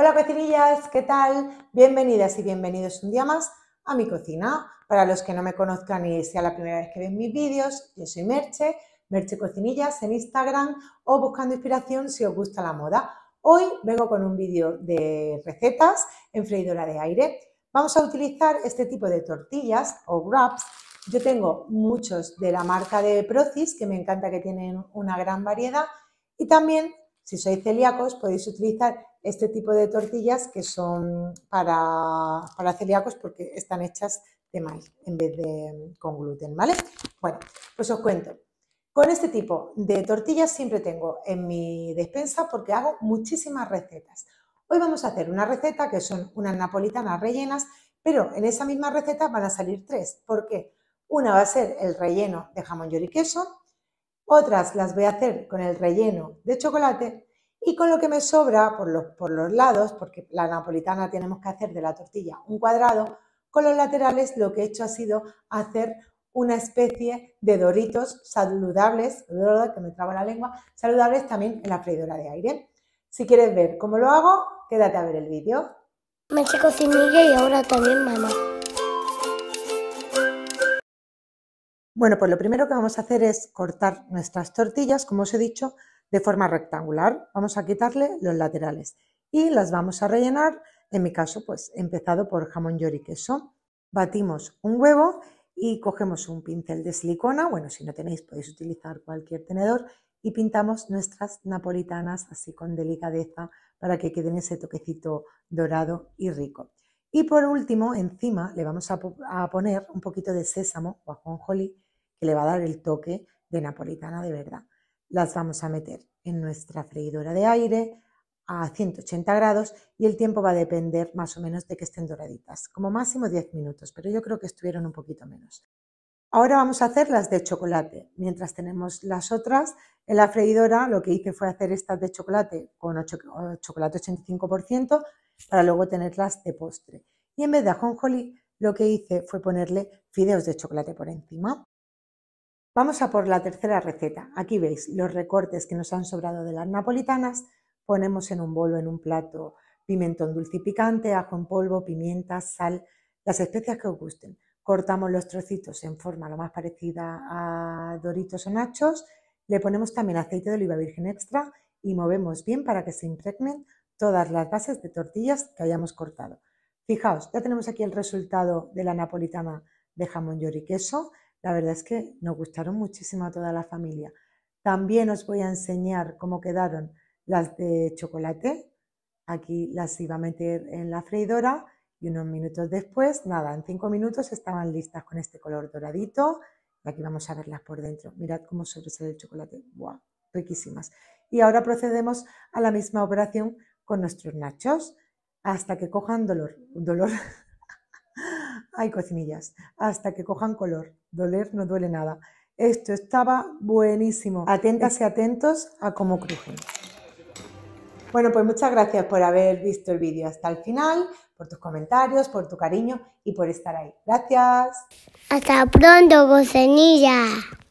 Hola cocinillas, ¿qué tal? Bienvenidas y bienvenidos un día más a mi cocina. Para los que no me conozcan y sea la primera vez que ven mis vídeos, yo soy Merche, Merche Cocinillas en Instagram o buscando inspiración si os gusta la moda. Hoy vengo con un vídeo de recetas en freidora de aire. Vamos a utilizar este tipo de tortillas o wraps. Yo tengo muchos de la marca de Procis, que me encanta que tienen una gran variedad. Y también, si sois celíacos, podéis utilizar este tipo de tortillas que son para, para celíacos porque están hechas de maíz en vez de mm, con gluten, ¿vale? Bueno, pues os cuento. Con este tipo de tortillas siempre tengo en mi despensa porque hago muchísimas recetas. Hoy vamos a hacer una receta que son unas napolitanas rellenas, pero en esa misma receta van a salir tres. porque Una va a ser el relleno de jamón y queso, otras las voy a hacer con el relleno de chocolate y con lo que me sobra por los, lados, porque la napolitana tenemos que hacer de la tortilla un cuadrado, con los laterales lo que he hecho ha sido hacer una especie de doritos saludables, que me traba la lengua, saludables también en la freidora de aire. Si quieres ver cómo lo hago, quédate a ver el vídeo. Me eché cocinilla y ahora también mamá. Bueno, pues lo primero que vamos a hacer es cortar nuestras tortillas, como os he dicho, de forma rectangular. Vamos a quitarle los laterales y las vamos a rellenar. En mi caso, pues empezado por jamón york y queso. Batimos un huevo y cogemos un pincel de silicona. Bueno, si no tenéis, podéis utilizar cualquier tenedor y pintamos nuestras napolitanas así con delicadeza para que queden ese toquecito dorado y rico. Y por último, encima le vamos a, poner un poquito de sésamo o ajonjolí que le va a dar el toque de napolitana de verdad las vamos a meter en nuestra freidora de aire a 180 grados y el tiempo va a depender más o menos de que estén doraditas, como máximo 10 minutos, pero yo creo que estuvieron un poquito menos. Ahora vamos a hacer las de chocolate. Mientras tenemos las otras, en la freidora lo que hice fue hacer estas de chocolate con chocolate 85% para luego tenerlas de postre. Y en vez de ajonjoli lo que hice fue ponerle fideos de chocolate por encima. Vamos a por la tercera receta. Aquí veis los recortes que nos han sobrado de las napolitanas. Ponemos en un bolo, en un plato, pimentón dulce picante, ajo en polvo, pimienta, sal, las especias que os gusten. Cortamos los trocitos en forma lo más parecida a doritos o nachos. Le ponemos también aceite de oliva virgen extra y movemos bien para que se impregnen todas las bases de tortillas que hayamos cortado. Fijaos, ya tenemos aquí el resultado de la napolitana de jamón, lloriqueso. y queso. La verdad es que nos gustaron muchísimo a toda la familia. También os voy a enseñar cómo quedaron las de chocolate. Aquí las iba a meter en la freidora y unos minutos después, nada, en cinco minutos estaban listas con este color doradito. Y aquí vamos a verlas por dentro. Mirad cómo sobresale el chocolate. ¡Guau! Riquísimas. Y ahora procedemos a la misma operación con nuestros nachos hasta que cojan dolor, dolor, hay cocinillas, hasta que cojan color. Doler no duele nada. Esto estaba buenísimo. Atentas y atentos a cómo crujen. Bueno, pues muchas gracias por haber visto el vídeo hasta el final, por tus comentarios, por tu cariño y por estar ahí. Gracias. Hasta pronto, cocinilla.